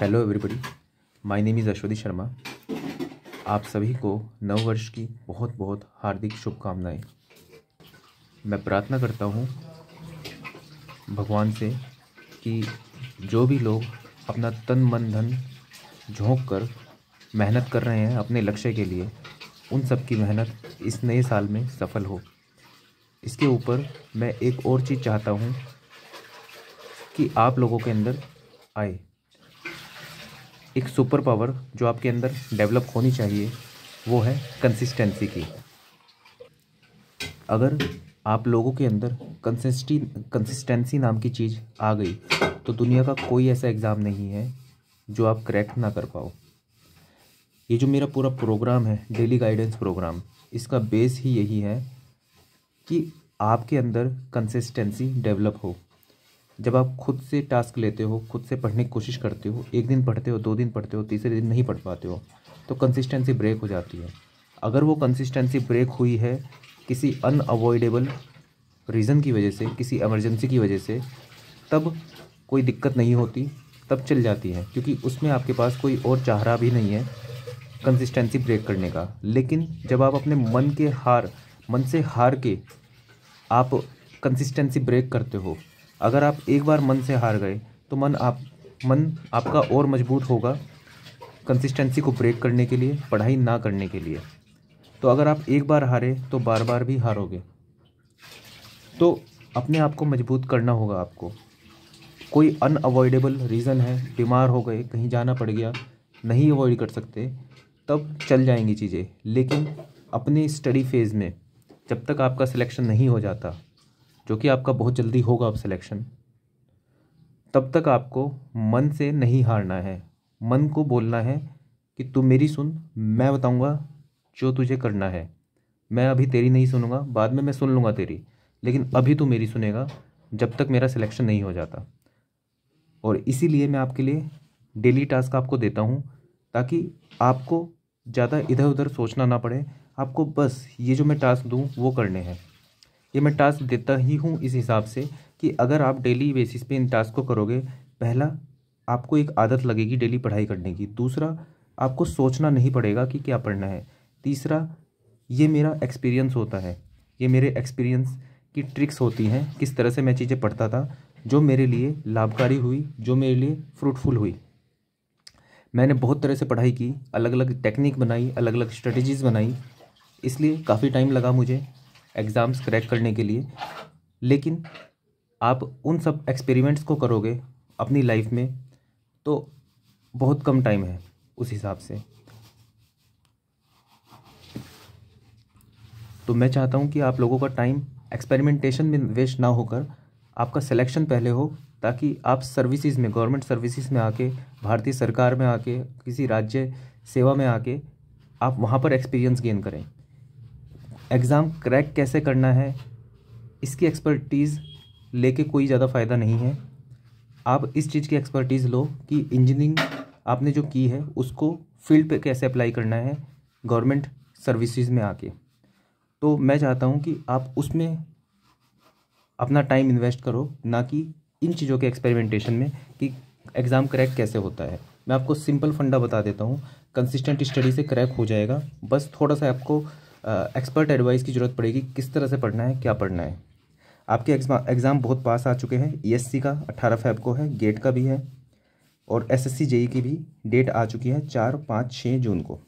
hello everybody my name is Ashwadi Sharma आप सभी को नव वर्ष की बहुत बहुत हार्दिक शुभकामनाएं मैं प्रार्थना करता हूँ भगवान से कि जो भी लोग अपना तन मन धन झोंक कर मेहनत कर रहे हैं अपने लक्ष्य के लिए उन सब की मेहनत इस नए साल में सफल हो इसके ऊपर मैं एक और चीज़ चाहता हूँ कि आप लोगों के अंदर आए एक सुपर पावर जो आपके अंदर डेवलप होनी चाहिए वो है कंसिस्टेंसी की अगर आप लोगों के अंदर कंसिस्टी कंसिस्टेंसी नाम की चीज़ आ गई तो दुनिया का कोई ऐसा एग्ज़ाम नहीं है जो आप क्रैक ना कर पाओ ये जो मेरा पूरा प्रोग्राम है डेली गाइडेंस प्रोग्राम इसका बेस ही यही है कि आपके अंदर कंसिस्टेंसी डेवलप हो जब आप खुद से टास्क लेते हो खुद से पढ़ने की कोशिश करते हो एक दिन पढ़ते हो दो दिन पढ़ते हो तीसरे दिन नहीं पढ़ पाते हो तो कंसिस्टेंसी ब्रेक हो जाती है अगर वो कंसिस्टेंसी ब्रेक हुई है किसी अनअवॉइडेबल रीज़न की वजह से किसी एमरजेंसी की वजह से तब कोई दिक्कत नहीं होती तब चल जाती है क्योंकि उसमें आपके पास कोई और चाहरा भी नहीं है कंसिस्टेंसी ब्रेक करने का लेकिन जब आप अपने मन के हार मन से हार के आप कंसिस्टेंसी ब्रेक करते हो अगर आप एक बार मन से हार गए तो मन आप मन आपका और मजबूत होगा कंसिस्टेंसी को ब्रेक करने के लिए पढ़ाई ना करने के लिए तो अगर आप एक बार हारे तो बार बार भी हारोगे तो अपने आप को मजबूत करना होगा आपको कोई अनअवॉइडेबल रीज़न है बीमार हो गए कहीं जाना पड़ गया नहीं अवॉइड कर सकते तब चल जाएंगी चीज़ें लेकिन अपने स्टडी फेज़ में जब तक आपका सिलेक्शन नहीं हो जाता जो कि आपका बहुत जल्दी होगा अब सिलेक्शन तब तक आपको मन से नहीं हारना है मन को बोलना है कि तू मेरी सुन मैं बताऊंगा जो तुझे करना है मैं अभी तेरी नहीं सुनूंगा बाद में मैं सुन लूँगा तेरी लेकिन अभी तू मेरी सुनेगा जब तक मेरा सिलेक्शन नहीं हो जाता और इसीलिए मैं आपके लिए डेली टास्क आपको देता हूँ ताकि आपको ज़्यादा इधर उधर सोचना ना पड़े आपको बस ये जो मैं टास्क दूँ वो करने हैं ये मैं टास्क देता ही हूँ इस हिसाब से कि अगर आप डेली बेसिस पे इन टास्क को करोगे पहला आपको एक आदत लगेगी डेली पढ़ाई करने की दूसरा आपको सोचना नहीं पड़ेगा कि क्या पढ़ना है तीसरा ये मेरा एक्सपीरियंस होता है ये मेरे एक्सपीरियंस की ट्रिक्स होती हैं किस तरह से मैं चीज़ें पढ़ता था जो मेरे लिए लाभकारी हुई जो मेरे लिए फ्रूटफुल हुई मैंने बहुत तरह से पढ़ाई की अलग अलग टेक्निक बनाई अलग अलग स्ट्रेटजीज़ बनाई इसलिए काफ़ी टाइम लगा मुझे एग्ज़ाम्स क्रैक करने के लिए लेकिन आप उन सब एक्सपेरिमेंट्स को करोगे अपनी लाइफ में तो बहुत कम टाइम है उस हिसाब से तो मैं चाहता हूँ कि आप लोगों का टाइम एक्सपेरिमेंटेशन में वेस्ट ना होकर आपका सिलेक्शन पहले हो ताकि आप सर्विसेज में गवर्नमेंट सर्विसेज में आके भारतीय सरकार में आके किसी राज्य सेवा में आके आप वहाँ पर एक्सपीरियंस गेन करें एग्ज़ाम क्रैक कैसे करना है इसकी एक्सपर्टीज़ लेके कोई ज़्यादा फ़ायदा नहीं है आप इस चीज़ की एक्सपर्टीज़ लो कि इंजीनियरिंग आपने जो की है उसको फील्ड पे कैसे अप्लाई करना है गवर्नमेंट सर्विसेज में आके तो मैं चाहता हूँ कि आप उसमें अपना टाइम इन्वेस्ट करो ना कि इन चीज़ों के एक्सपेरिमेंटेशन में कि एग्ज़ाम क्रैक कैसे होता है मैं आपको सिंपल फंडा बता देता हूँ कंसिस्टेंट स्टडी से क्रैक हो जाएगा बस थोड़ा सा आपको एक्सपर्ट एडवाइस की ज़रूरत पड़ेगी किस तरह से पढ़ना है क्या पढ़ना है आपके एग्ज़ाम बहुत पास आ चुके हैं ईएससी e का अट्ठारह फेब को है गेट का भी है और एसएससी एस e की भी डेट आ चुकी है चार पाँच छः जून को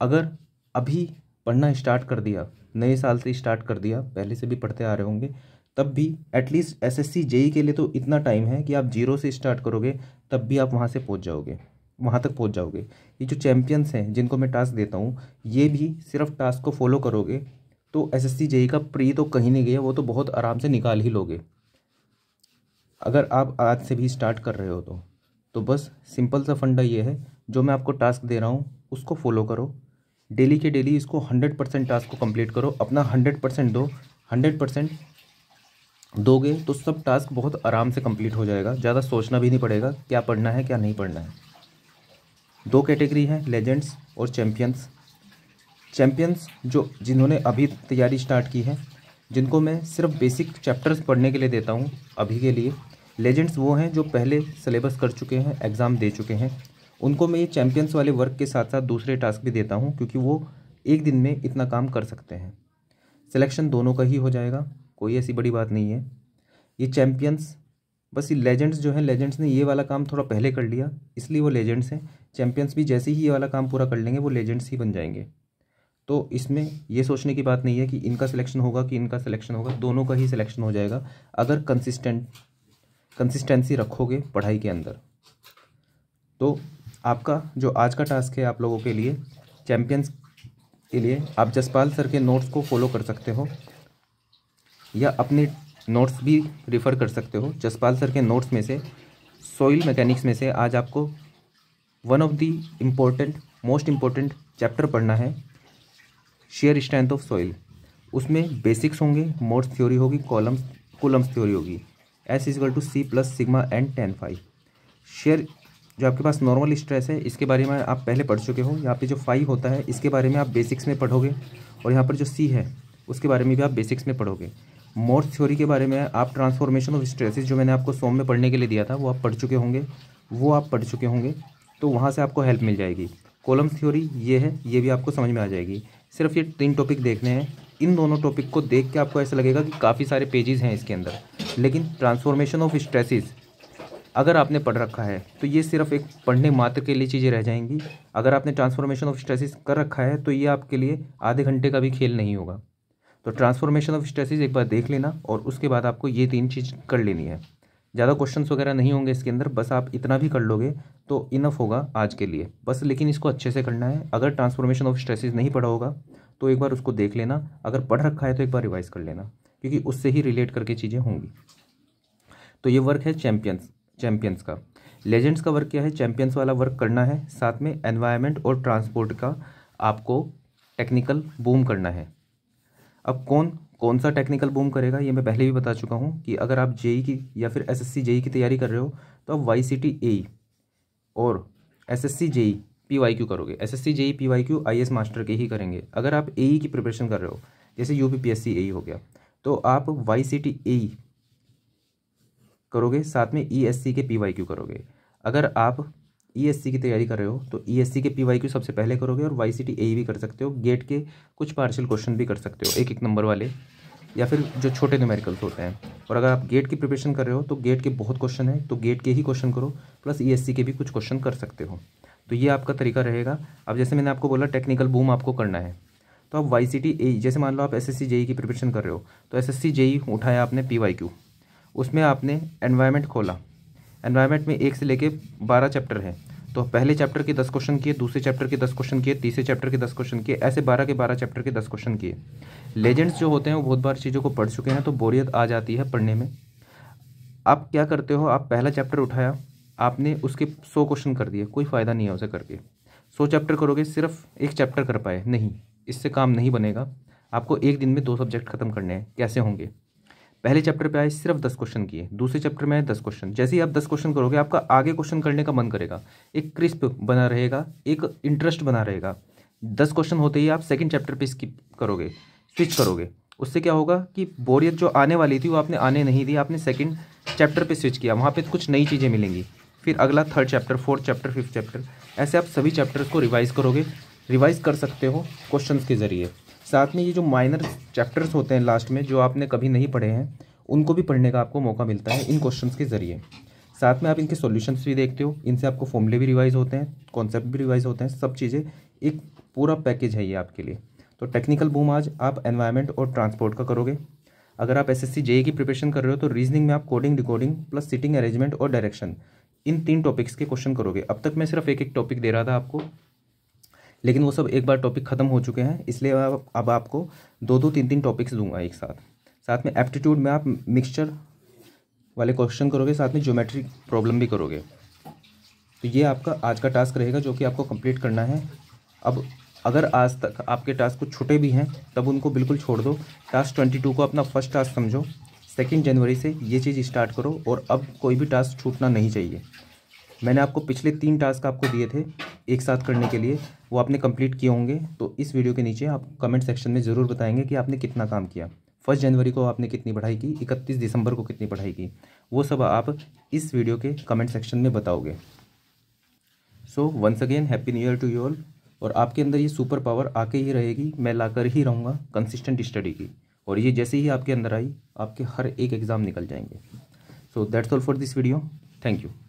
अगर अभी पढ़ना स्टार्ट कर दिया नए साल से स्टार्ट कर दिया पहले से भी पढ़ते आ रहे होंगे तब भी एटलीस्ट एस जेई के लिए तो इतना टाइम है कि आप जीरो से स्टार्ट करोगे तब भी आप वहाँ से पहुँच जाओगे वहाँ तक पहुँच जाओगे ये जो चैम्पियंस हैं जिनको मैं टास्क देता हूँ ये भी सिर्फ टास्क को फॉलो करोगे तो एस एस सी का प्री तो कहीं नहीं गया वो तो बहुत आराम से निकाल ही लोगे अगर आप आज से भी स्टार्ट कर रहे हो तो तो बस सिंपल सा फंडा ये है जो मैं आपको टास्क दे रहा हूँ उसको फॉलो करो डेली के डेली इसको हंड्रेड परसेंट टास्क को कंप्लीट करो अपना हंड्रेड परसेंट दो हंड्रेड परसेंट दोगे तो सब टास्क बहुत आराम से कंप्लीट हो जाएगा ज़्यादा सोचना भी नहीं पड़ेगा क्या पढ़ना है क्या नहीं पढ़ना है दो कैटेगरी हैं लेजेंड्स और चैम्पियंस चैम्पियंस जो जिन्होंने अभी तैयारी स्टार्ट की है जिनको मैं सिर्फ बेसिक चैप्टर्स पढ़ने के लिए देता हूँ अभी के लिए लेजेंड्स वो हैं जो पहले सिलेबस कर चुके हैं एग्ज़ाम दे चुके हैं उनको मैं ये चैम्पियंस वाले वर्क के साथ साथ दूसरे टास्क भी देता हूँ क्योंकि वो एक दिन में इतना काम कर सकते हैं सिलेक्शन दोनों का ही हो जाएगा कोई ऐसी बड़ी बात नहीं है ये चैम्पियंस बस ये लेजेंड्स जो है लेजेंड्स ने ये वाला काम थोड़ा पहले कर लिया इसलिए वो लेजेंड्स हैं चैम्पियंस भी जैसे ही ये वाला काम पूरा कर लेंगे वो लेजेंड्स ही बन जाएंगे तो इसमें ये सोचने की बात नहीं है कि इनका सिलेक्शन होगा कि इनका सिलेक्शन होगा दोनों का ही सिलेक्शन हो जाएगा अगर कंसिस्टेंट कंसिस्टेंसी रखोगे पढ़ाई के अंदर तो आपका जो आज का टास्क है आप लोगों के लिए चैम्पियंस के लिए आप जसपाल सर के नोट्स को फॉलो कर सकते हो या अपने नोट्स भी रिफ़र कर सकते हो जसपाल सर के नोट्स में से सोइल मैकेनिक्स में से आज आपको one of the important most important chapter पढ़ना है शेयर स्ट्रेंथ ऑफ सॉइल उसमें बेसिक्स होंगे मोड्स थ्योरी होगी कॉलम्स कोलम्स थ्योरी होगी S equal to C plus sigma and tan phi shear जो आपके पास नॉर्मल स्ट्रेस है इसके बारे में आप पहले पढ़ चुके हो यहाँ पे जो फाइव होता है इसके बारे में आप बेसिक्स में पढ़ोगे और यहाँ पर जो सी है उसके बारे में भी आप बेसिक्स में पढ़ोगे मोर्स थ्योरी के बारे में आप ट्रांसफॉर्मेशन ऑफ स्ट्रेसेस जो मैंने आपको सोम में पढ़ने के लिए दिया था वो आप पढ़ चुके होंगे वो आप पढ़ चुके होंगे तो वहाँ से आपको हेल्प मिल जाएगी कॉलम थ्योरी ये है ये भी आपको समझ में आ जाएगी सिर्फ ये तीन टॉपिक देखने हैं इन दोनों टॉपिक को देख के आपको ऐसा लगेगा कि काफ़ी सारे पेजेस हैं इसके अंदर लेकिन ट्रांसफॉर्मेशन ऑफ स्ट्रेसेस अगर आपने पढ़ रखा है तो ये सिर्फ एक पढ़ने मात्र के लिए चीज़ें रह जाएंगी अगर आपने ट्रांसफॉर्मेशन ऑफ स्ट्रेसेस कर रखा है तो ये आपके लिए आधे घंटे का भी खेल नहीं होगा तो ट्रांसफॉर्मेशन ऑफ स्ट्रेसिस एक बार देख लेना और उसके बाद आपको ये तीन चीज़ कर लेनी है ज़्यादा क्वेश्चन वगैरह नहीं होंगे इसके अंदर बस आप इतना भी कर लोगे तो इनफ होगा आज के लिए बस लेकिन इसको अच्छे से करना है अगर ट्रांसफॉर्मेशन ऑफ स्ट्रेसिस नहीं पढ़ा होगा तो एक बार उसको देख लेना अगर पढ़ रखा है तो एक बार रिवाइज़ कर लेना क्योंकि उससे ही रिलेट करके चीज़ें होंगी तो ये वर्क है चैम्पियंस चैम्पियंस का लेजेंड्स का वर्क क्या है चैम्पियंस वाला वर्क करना है साथ में एनवायरमेंट और ट्रांसपोर्ट का आपको टेक्निकल बूम करना है अब कौन कौन सा टेक्निकल बूम करेगा ये मैं पहले भी बता चुका हूँ कि अगर आप जेई e की या फिर सी जेई e की तैयारी कर रहे हो तो आप वाई सी टी ए और C JE P Y Q करोगे SSC JE P Y Q I S master के ही करेंगे अगर आप ए e की प्रिपरेशन कर रहे हो जैसे U P P S C A हो गया तो आप वाई सी टी ए करोगे साथ में ई एस सी के पी वाई क्यू करोगे अगर आप ईएससी e की तैयारी कर रहे हो तो ईएससी e के क्यू सबसे पहले करोगे और टी ए भी कर सकते हो गेट के कुछ पार्शियल क्वेश्चन भी कर सकते हो एक एक नंबर वाले या फिर जो छोटे न्यूमेरिकल्स होते हैं और अगर आप गेट की प्रिपरेशन कर रहे हो तो गेट के बहुत क्वेश्चन हैं तो गेट के ही क्वेश्चन करो प्लस ईएससी e के भी कुछ क्वेश्चन कर सकते हो तो ये आपका तरीका रहेगा अब जैसे मैंने आपको बोला टेक्निकल बूम आपको करना है तो आप वाई सी टी ए जैसे मान लो आप एस एस सी ई की प्रिपरेशन कर रहे हो तो एस एस सी ई उठाया आपने पी वाई क्यू उसमें आपने एनवायरमेंट खोला एनवायरमेंट में एक से लेके बारह चैप्टर हैं तो पहले चैप्टर के दस क्वेश्चन किए दूसरे चैप्टर के दस क्वेश्चन किए तीसरे चैप्टर के दस क्वेश्चन किए ऐसे बारह के बारह चैप्टर के दस क्वेश्चन किए लेजेंड्स जो होते हैं वो बहुत बार चीज़ों को पढ़ चुके हैं तो बोरियत आ जाती है पढ़ने में आप क्या करते हो आप पहला चैप्टर उठाया आपने उसके सौ क्वेश्चन कर दिए कोई फ़ायदा नहीं है उसे करके सौ चैप्टर करोगे सिर्फ एक चैप्टर कर पाए नहीं इससे काम नहीं बनेगा आपको एक दिन में दो सब्जेक्ट ख़त्म करने हैं कैसे होंगे पहले चैप्टर पे आए सिर्फ दस क्वेश्चन किए दूसरे चैप्टर में आए दस क्वेश्चन जैसे ही आप दस क्वेश्चन करोगे आपका आगे क्वेश्चन करने का मन करेगा एक क्रिस्प बना रहेगा एक इंटरेस्ट बना रहेगा दस क्वेश्चन होते ही आप सेकेंड चैप्टर पर स्किप करोगे स्विच करोगे उससे क्या होगा कि बोरियत जो आने वाली थी वो आपने आने नहीं दी आपने सेकेंड चैप्टर पर स्विच किया वहाँ पर कुछ नई चीज़ें मिलेंगी फिर अगला third chapter fourth chapter fifth chapter ऐसे आप सभी चैप्टर्स को रिवाइज़ करोगे रिवाइज़ कर सकते हो क्वेश्चंस के ज़रिए साथ में ये जो माइनर चैप्टर्स होते हैं लास्ट में जो आपने कभी नहीं पढ़े हैं उनको भी पढ़ने का आपको मौका मिलता है इन क्वेश्चंस के ज़रिए साथ में आप इनके सॉल्यूशंस भी देखते हो इनसे आपको फॉर्मूले भी रिवाइज होते हैं कॉन्सेप्ट भी रिवाइज होते हैं सब चीज़ें एक पूरा पैकेज है ये आपके लिए तो टेक्निकल बूम आज आप एन्वायरमेंट और ट्रांसपोर्ट का करोगे अगर आप एस जेई e की प्रिपरेशन कर रहे हो तो रीजनिंग में आप coding recording plus sitting arrangement और डायरेक्शन इन तीन टॉपिक्स के क्वेश्चन करोगे अब तक मैं सिर्फ एक एक टॉपिक दे रहा था आपको लेकिन वो सब एक बार टॉपिक ख़त्म हो चुके हैं इसलिए अब अब आपको दो दो तीन तीन टॉपिक्स दूंगा एक साथ साथ में एप्टीट्यूड में आप मिक्सचर वाले क्वेश्चन करोगे साथ में ज्योमेट्रिक प्रॉब्लम भी करोगे तो ये आपका आज का टास्क रहेगा जो कि आपको कंप्लीट करना है अब अगर आज तक आपके टास्क कुछ छुटे भी हैं तब उनको बिल्कुल छोड़ दो टास्क ट्वेंटी टू को अपना फर्स्ट टास्क समझो सेकेंड जनवरी से ये चीज़ स्टार्ट करो और अब कोई भी टास्क छूटना नहीं चाहिए मैंने आपको पिछले तीन टास्क आपको दिए थे एक साथ करने के लिए वो आपने कंप्लीट किए होंगे तो इस वीडियो के नीचे आप कमेंट सेक्शन में ज़रूर बताएंगे कि आपने कितना काम किया फर्स्ट जनवरी को आपने कितनी पढ़ाई की इकतीस दिसंबर को कितनी पढ़ाई की वो सब आप इस वीडियो के कमेंट सेक्शन में बताओगे so once again happy new year to you all और आपके अंदर ये सुपर पावर आके ही रहेगी मैं लाकर ही रहूँगा कंसिस्टेंट स्टडी की और ये जैसे ही आपके अंदर आई आपके हर एक एग्ज़ाम निकल जाएंगे so that's all for this video thank you